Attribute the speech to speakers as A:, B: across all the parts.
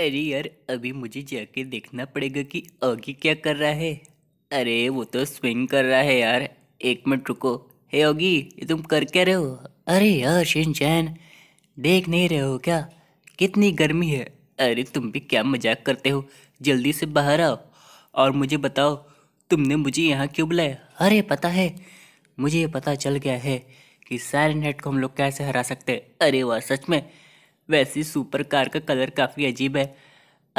A: अरे यार अभी मुझे जाके देखना पड़ेगा कि ओगी क्या कर रहा है अरे वो तो स्विंग कर रहा है यार एक मिनट रुको हे ओगी ये तुम कर क्या रहे हो अरे यार शिन चैन देख नहीं रहे हो क्या कितनी गर्मी है अरे तुम भी क्या मजाक करते हो जल्दी से बाहर आओ और मुझे बताओ तुमने मुझे यहाँ क्यों बुलाया अरे पता है मुझे पता चल गया है कि सारे नेट को हम लोग कैसे हरा सकते हैं अरे वाह सच में वैसी सुपर कार का कलर काफ़ी अजीब है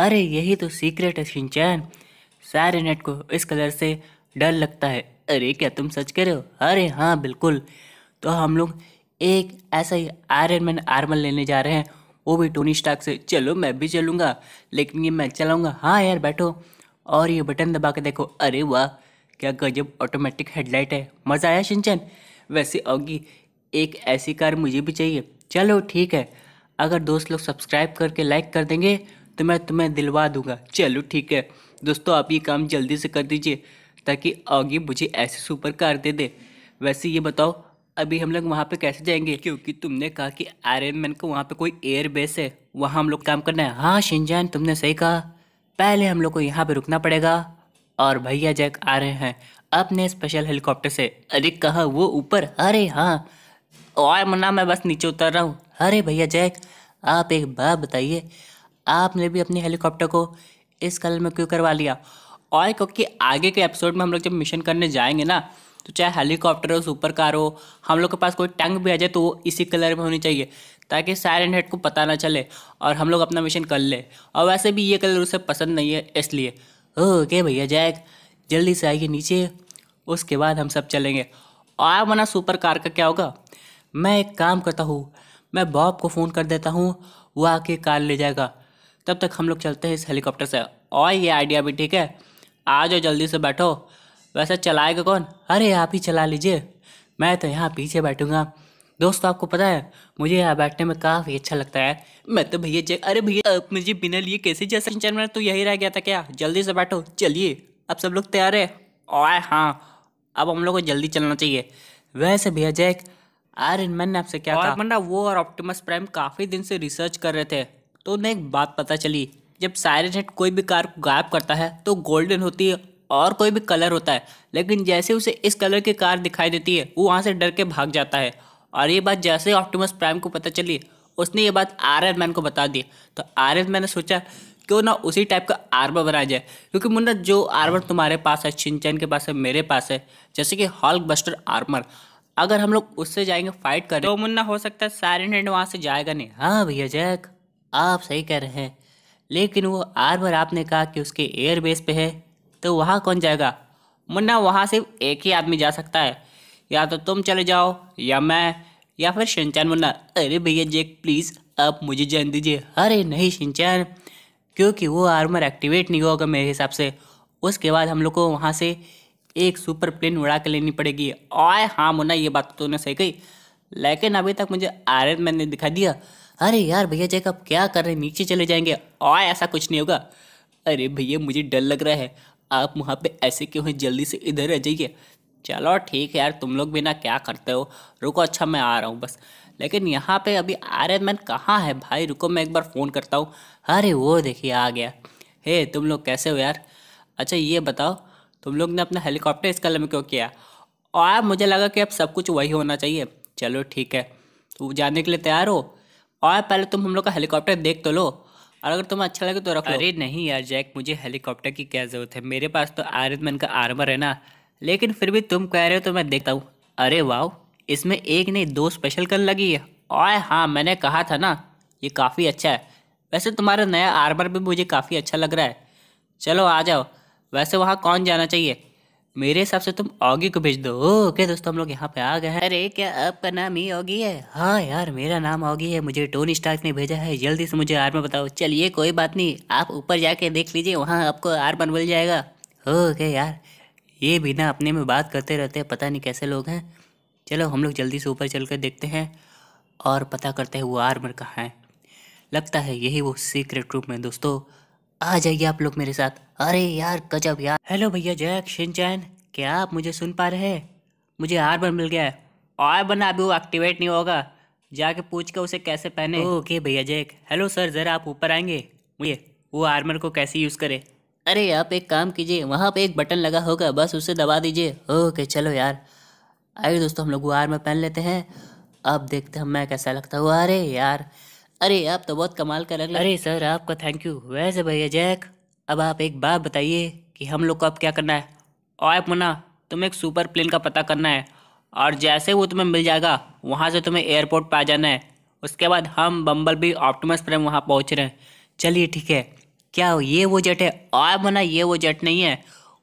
A: अरे यही तो सीक्रेट है सिंचैन सारे नेट को इस कलर से डर लगता है अरे क्या तुम सच कह रहे हो अरे हाँ बिल्कुल तो हम लोग एक ऐसा ही आयरन मैन आर्मर लेने जा रहे हैं वो भी टोनी स्टार्क से चलो मैं भी चलूँगा लेकिन ये मैं चलाऊँगा हाँ यार बैठो और ये बटन दबा के देखो अरे वाह क्या गजब ऑटोमेटिक हेडलाइट है मज़ा आया शिनचैन वैसे औगी एक ऐसी कार मुझे भी चाहिए चलो ठीक है अगर दोस्त लोग सब्सक्राइब करके लाइक कर देंगे तो मैं तुम्हें दिलवा दूंगा चलो ठीक है दोस्तों आप ये काम जल्दी से कर दीजिए ताकि आगे मुझे ऐसे सुपर कार दे दे वैसे ये बताओ अभी हम लोग वहाँ पे कैसे जाएंगे क्योंकि तुमने कहा कि आयरन मैन को वहाँ पे कोई एयर बेस है वहाँ हम लोग काम करना है हाँ शिंजान तुमने सही कहा पहले हम लोग को यहाँ पे रुकना पड़ेगा और भैया जैक आ रहे हैं अपने स्पेशल हेलीकॉप्टर से अरे कहा वो ऊपर अरे हाँ और मुन्ना मैं बस नीचे उतर रहा हूँ अरे भैया जैक आप एक बात बताइए आपने भी अपने हेलीकॉप्टर को इस कलर में क्यों करवा लिया और क्योंकि आगे के एपिसोड में हम लोग जब मिशन करने जाएंगे ना तो चाहे हेलीकॉप्टर हो सुपर कार हो हम लोग के पास कोई टैंक भी आ जाए तो वो इसी कलर में होनी चाहिए ताकि एंड हेड को पता ना चले और हम लोग अपना मिशन कर ले और वैसे भी ये कलर उसे पसंद नहीं है इसलिए ओके भैया जैक जल्दी से आइए नीचे उसके बाद हम सब चलेंगे और मना सुपर कार का क्या होगा मैं एक काम करता हूँ मैं बॉब को फ़ोन कर देता हूँ वो आके कार ले जाएगा तब तक हम लोग चलते हैं इस हेलीकॉप्टर से और ये आइडिया भी ठीक है आ जाओ जल्दी से बैठो वैसे चलाएगा कौन अरे आप ही चला लीजिए मैं तो यहाँ पीछे बैठूँगा दोस्तों आपको पता है मुझे यहाँ बैठने में काफ़ी अच्छा लगता है मैं तो भैया जय अरे भैया आप मुझे बिना लिए कैसे जैसे चल में तो यही रह गया था क्या जल्दी से बैठो चलिए अब सब लोग तैयार है और हाँ अब हम लोग को जल्दी चलना चाहिए वैसे भैया जैक आयरन मैन ने आपसे क्या और कहा वो और ऑप्टिमस प्राइम काफ़ी दिन से रिसर्च कर रहे थे तो उन्हें एक बात पता चली जब सायरन हेड कोई भी कार को गायब करता है तो गोल्डन होती है और कोई भी कलर होता है लेकिन जैसे उसे इस कलर की कार दिखाई देती है वो वहाँ से डर के भाग जाता है और ये बात जैसे ही ऑप्टिमस प्राइम को पता चली उसने ये बात आर मैन को बता दी तो आर मैन ने सोचा क्यों ना उसी टाइप का आर्मर बनाया जाए क्योंकि मुन्ना जो आर्मर तुम्हारे पास है छिंचन के पास है मेरे पास है जैसे कि हॉल्क बस्टर आर्मर अगर हम लोग उससे जाएंगे फाइट करें तो मुन्ना हो सकता है सारे एंड वहाँ से जाएगा नहीं हाँ भैया जैक आप सही कह रहे हैं लेकिन वो आर्मर आपने कहा कि उसके एयर बेस पे है तो वहाँ कौन जाएगा मुन्ना वहाँ सिर्फ एक ही आदमी जा सकता है या तो तुम चले जाओ या मैं या फिर शिनचैन मुन्ना अरे भैया जैक प्लीज़ आप मुझे जान दीजिए अरे नहीं शिनचैन क्योंकि वो आर्मर एक्टिवेट नहीं होगा मेरे हिसाब से उसके बाद हम लोग को वहाँ से एक सुपर प्लेन उड़ा के लेनी पड़ेगी आए हाँ मुन्ना ये बात तो सही कही लेकिन अभी तक मुझे आयरन मैन ने दिखा दिया अरे यार भैया जैकब क्या कर रहे नीचे चले जाएंगे आए ऐसा कुछ नहीं होगा अरे भैया मुझे डर लग रहा है आप वहाँ पे ऐसे क्यों हैं जल्दी से इधर आ जाइए चलो ठीक है यार तुम लोग भी ना क्या करते हो रुको अच्छा मैं आ रहा हूँ बस लेकिन यहाँ पे अभी आर्यन मैन कहाँ है भाई रुको मैं एक बार फ़ोन करता हूँ अरे वो देखिए आ गया हे तुम लोग कैसे हो यार अच्छा ये बताओ तुम लोग ने अपना हेलीकॉप्टर इस कलर में क्यों किया और मुझे लगा कि अब सब कुछ वही होना चाहिए चलो ठीक है तो जाने के लिए तैयार हो और पहले तुम हम लोग का हेलीकॉप्टर देख तो लो और अगर तुम्हें अच्छा लगे तो रख अरे नहीं यार जैक मुझे हेलीकॉप्टर की क्या ज़रूरत है मेरे पास तो आयरन मैन का आर्मर है ना लेकिन फिर भी तुम कह रहे हो तो मैं देखता हूँ अरे वाह इसमें एक नहीं दो स्पेशल कल लगी है और हाँ मैंने कहा था ना ये काफ़ी अच्छा है वैसे तुम्हारा नया आर्मर भी मुझे काफ़ी अच्छा लग रहा है चलो आ जाओ वैसे वहाँ कौन जाना चाहिए मेरे हिसाब से तुम ऑगी को भेज दो ओके दोस्तों हम लोग यहाँ पे आ गए हैं अरे क्या आपका नाम ही ऑगी है हाँ यार मेरा नाम ऑगी है मुझे टोनी स्टार्क ने भेजा है जल्दी से मुझे आर्मर बताओ चलिए कोई बात नहीं आप ऊपर जाके देख लीजिए वहाँ आपको आर्मर मिल जाएगा ओके यार ये बिना अपने में बात करते रहते हैं पता नहीं कैसे लोग हैं चलो हम लोग जल्दी से ऊपर चल कर देखते हैं और पता करते हैं वो आर्मर कहाँ है लगता है यही वो सीक्रेट रूप में दोस्तों आ जाइए आप लोग मेरे साथ अरे यार गजब यार हेलो भैया जैक शिनचैन क्या आप मुझे सुन पा रहे हैं मुझे आर्मर मिल गया है और बना अभी वो एक्टिवेट नहीं होगा जाके पूछ के उसे कैसे पहने ओके भैया जैक हेलो सर ज़रा आप ऊपर आएंगे मुझे वो आर्मर को कैसे यूज़ करें अरे आप एक काम कीजिए वहाँ पे एक बटन लगा होगा बस उसे दबा दीजिए ओके चलो यार आइए दोस्तों हम लोग वो आर्मर पहन लेते हैं अब देखते हैं मैं कैसा लगता हुआ अरे यार अरे आप तो बहुत कमाल कर रहे अरे सर आपका थैंक यू वैसे भैया जैक अब आप एक बात बताइए कि हम लोग को अब क्या करना है और मुना तुम्हें एक सुपर प्लेन का पता करना है और जैसे वो तुम्हें मिल जाएगा वहाँ से तुम्हें एयरपोर्ट पर आ जाना है उसके बाद हम बम्बल भी ऑप्टोमस प्रेम वहाँ पहुँच रहे हैं चलिए ठीक है क्या ये वो जेट है और मना ये वो जेट नहीं है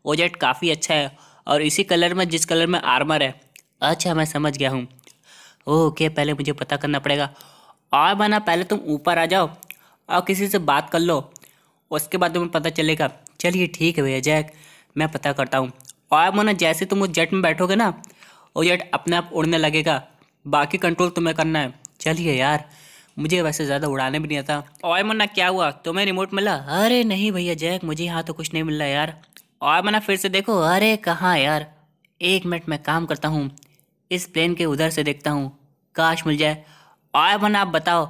A: वो जेट काफ़ी अच्छा है और इसी कलर में जिस कलर में आर्मर है अच्छा मैं समझ गया हूँ ओके पहले मुझे पता करना पड़ेगा और बना पहले तुम ऊपर आ जाओ और किसी से बात कर लो उसके बाद तुम्हें पता चलेगा चलिए ठीक है भैया जैक मैं पता करता हूँ और मोना जैसे तुम उस जेट में बैठोगे ना वो जेट अपने आप उड़ने लगेगा बाकी कंट्रोल तुम्हें करना है चलिए यार मुझे वैसे ज़्यादा उड़ाने भी नहीं आता और मना क्या हुआ तुम्हें रिमोट मिला अरे नहीं भैया जैक मुझे यहाँ तो कुछ नहीं मिल रहा यार और मना फिर से देखो अरे कहाँ यार एक मिनट मैं काम करता हूँ इस प्लेन के उधर से देखता हूँ काश मिल जाए आए बना आप बताओ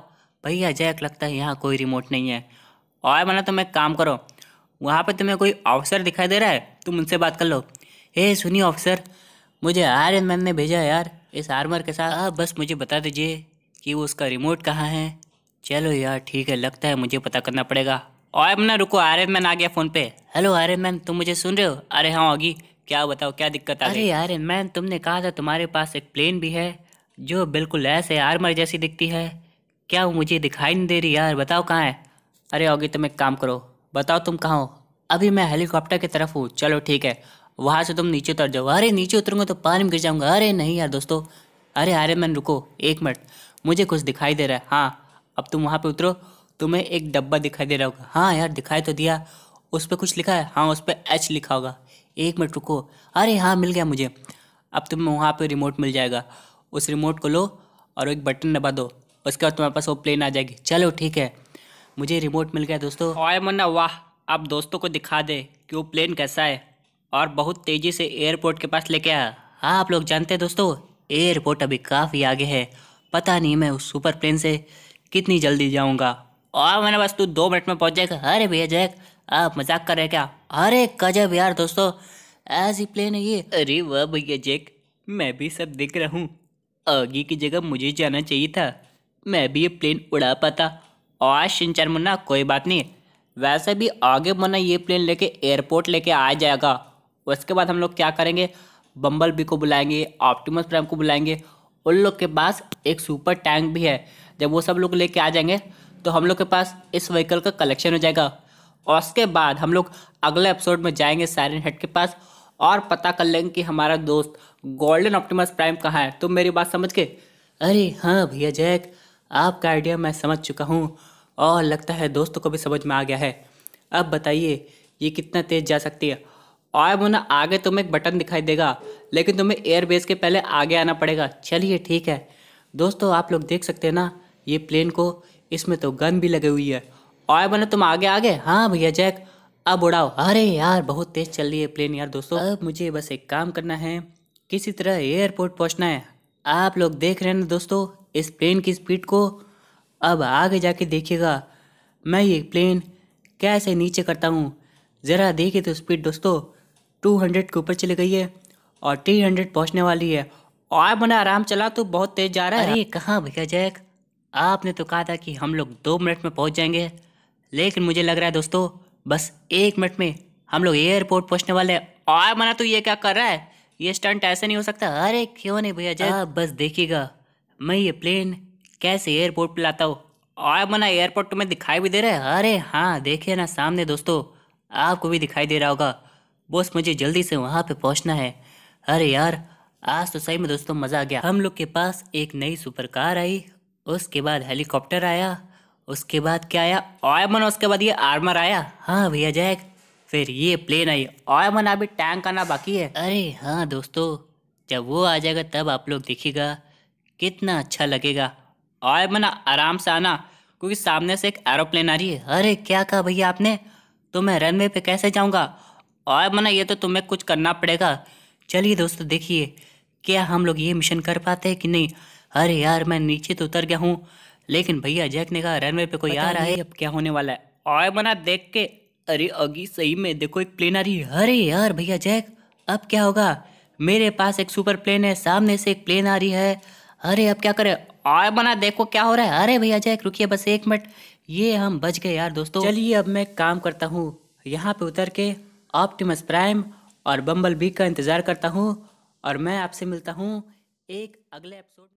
A: भाई अजय लगता है यहाँ कोई रिमोट नहीं है आए बना तुम एक काम करो वहाँ पर तुम्हें कोई ऑफिसर दिखाई दे रहा है तुम उनसे बात कर लो ए सुनिए ऑफिसर मुझे आयरन मैन ने भेजा यार इस आर्मर के साथ आ, हाँ, बस मुझे बता दीजिए कि वो उसका रिमोट कहाँ है चलो यार ठीक है लगता है मुझे पता करना पड़ेगा और अपना रुको आर्यन मैन आ गया फ़ोन पे हेलो आर्यन मैन तुम मुझे सुन रहे हो अरे हाँ होगी क्या बताओ क्या दिक्कत आ रही है आर्यन मैन तुमने कहा था तुम्हारे पास एक प्लेन भी है जो बिल्कुल ऐसे आर्मर जैसी दिखती है क्या वो मुझे दिखाई नहीं दे रही यार बताओ कहाँ है अरे होगी तुम एक काम करो बताओ तुम कहाँ हो अभी मैं हेलीकॉप्टर की तरफ हूँ चलो ठीक है वहाँ से तुम नीचे उतर जाओ अरे नीचे उतरूंगा तो पानी में गिर जाऊँगा अरे नहीं यार दोस्तों अरे अरे मैन रुको एक मिनट मुझे कुछ दिखाई दे रहा है हाँ अब तुम वहाँ पर उतरो तुम्हें एक डब्बा दिखाई दे रहा होगा हाँ यार दिखाई तो दिया उस पर कुछ लिखा है हाँ उस पर एच लिखा होगा एक मिनट रुको अरे हाँ मिल गया मुझे अब तुम्हें वहाँ पर रिमोट मिल जाएगा उस रिमोट को लो और एक बटन दबा दो उसके बाद तुम्हारे पास वो प्लेन आ जाएगी चलो ठीक है मुझे रिमोट मिल गया दोस्तों और मुन्ना वाह आप दोस्तों को दिखा दे कि वो प्लेन कैसा है और बहुत तेज़ी से एयरपोर्ट के पास लेके आया हाँ आप लोग जानते हैं दोस्तों एयरपोर्ट अभी काफ़ी आगे है पता नहीं मैं उस सुपर प्लेन से कितनी जल्दी जाऊँगा और मैंने बस तू दो मिनट में पहुँच जाएगा अरे भैया जैक आप मजाक कर रहे क्या अरे कजब यार दोस्तों ऐसी प्लेन है ये अरे वह भैया जैक मैं भी सब दिख रहा हूँ आगे की जगह मुझे जाना चाहिए था मैं भी ये प्लेन उड़ा पाता और शिनचर मुन्ना कोई बात नहीं वैसे भी आगे मुन्ना ये प्लेन लेके एयरपोर्ट लेके आ जाएगा उसके बाद हम लोग क्या करेंगे बम्बल बी को बुलाएंगे ऑप्टिमस प्राइम को बुलाएंगे उन लोग के पास एक सुपर टैंक भी है जब वो सब लोग लेके आ जाएंगे तो हम लोग के पास इस व्हीकल का कलेक्शन हो जाएगा और उसके बाद हम लोग अगले एपिसोड में जाएंगे सारे हेड के पास और पता कर लेंगे कि हमारा दोस्त गोल्डन ऑप्टिमस प्राइम कहाँ है तुम मेरी बात समझ के अरे हाँ भैया जैक आपका आइडिया मैं समझ चुका हूँ और लगता है दोस्तों को भी समझ में आ गया है अब बताइए ये कितना तेज़ जा सकती है और मुन्ना आगे तुम्हें एक बटन दिखाई देगा लेकिन तुम्हें एयरबेस के पहले आगे आना पड़ेगा चलिए ठीक है दोस्तों आप लोग देख सकते हैं ना ये प्लेन को इसमें तो गन भी लगी हुई है और मुन्ना तुम आगे आगे हाँ भैया जैक अब उड़ाओ अरे यार बहुत तेज चल रही है प्लेन यार दोस्तों अब मुझे बस एक काम करना है किसी तरह एयरपोर्ट पहुंचना है आप लोग देख रहे हैं ना दोस्तों इस प्लेन की स्पीड को अब आगे जाके देखिएगा मैं ये प्लेन कैसे नीचे करता हूँ ज़रा देखिए तो स्पीड दोस्तों टू हंड्रेड के ऊपर चली गई है और थ्री हंड्रेड पहुँचने वाली है और मैंने आराम चला तो बहुत तेज जा रहा है अरे कहाँ भैया जैक आपने तो कहा था कि हम लोग दो मिनट में पहुँच जाएंगे लेकिन मुझे लग रहा है दोस्तों बस एक मिनट में हम लोग एयरपोर्ट पहुंचने वाले हैं और मना तू ये क्या कर रहा है ये स्टंट ऐसे नहीं हो सकता अरे क्यों नहीं भैया जा बस देखिएगा मैं ये प्लेन कैसे एयरपोर्ट पर लाता हूँ और मना एयरपोर्ट तुम्हें तो दिखाई भी दे रहा है अरे हाँ देखिए ना सामने दोस्तों आपको भी दिखाई दे रहा होगा बस मुझे जल्दी से वहाँ पे पहुँचना है अरे यार आज तो सही में दोस्तों मज़ा आ गया हम लोग के पास एक नई सुपर कार आई उसके बाद हेलीकॉप्टर आया उसके बाद क्या आया ऑयमन उसके बाद ये आर्मर आया हाँ भैया जैक फिर ये प्लेन आई ऑयमन अभी टैंक आना बाकी है अरे हाँ दोस्तों जब वो आ जाएगा तब आप लोग देखिएगा कितना अच्छा लगेगा ऑयमन आराम से आना क्योंकि सामने से एक एरोप्लेन आ रही है अरे क्या कहा भैया आपने तो मैं रनवे पे कैसे जाऊंगा और मना ये तो तुम्हें कुछ करना पड़ेगा चलिए दोस्तों देखिए क्या हम लोग ये मिशन कर पाते हैं कि नहीं अरे यार मैं नीचे तो उतर गया हूँ लेकिन भैया जैक ने कहा रनवे पे कोई आ रहा है अब क्या होने वाला है आए बना देख के अरे अगी सही में देखो एक प्लेन आ रही है अरे यार भैया जैक अब क्या होगा मेरे पास एक सुपर प्लेन है सामने से एक प्लेन आ रही है अरे अब क्या करे आए बना देखो क्या हो रहा है अरे भैया जैक रुकिए बस एक मिनट ये हम बच गए यार दोस्तों चलिए अब मैं काम करता हूँ यहाँ पे उतर के ऑप्टिमस प्राइम और बम्बल बी का इंतज़ार करता हूँ और मैं आपसे मिलता हूँ एक अगले एपिसोड